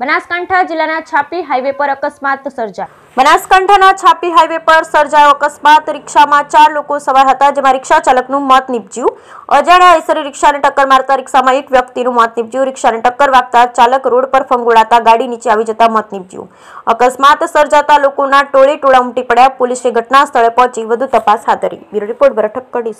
બનાસકાંઠા જિલ્લાના છાપી હાઈવે પર અકસ્માત સર્જાયો બનાસકાંઠાના છાપી હાઈવે પર સર્જાયો અકસ્માત રિક્ષામાં ચાર લોકો સવાર હતા જેમાં રિક્ષા ચાલકનું મોત નીપજ્યું અજાણ્યા એસરે રિક્ષાને ટક્કર મારતા રિક્ષામાં એક વ્યક્તિનું મોત નીપજ્યું રિક્ષાને ટક્કર વાગતા ચાલક રોડ પર ફંગોળાતા ગાડી નીચે આવી જતા મોત નીપજ્યું અકસ્માત સર્જાતા લોકોના ટોળે ટોળા ઉમટી પડ્યા પોલીસે ઘટના સ્થળે પહોંચી વધુ તપાસ હાથ ધરી બ્યુરો રિપોર્ટ ભરઠક કડી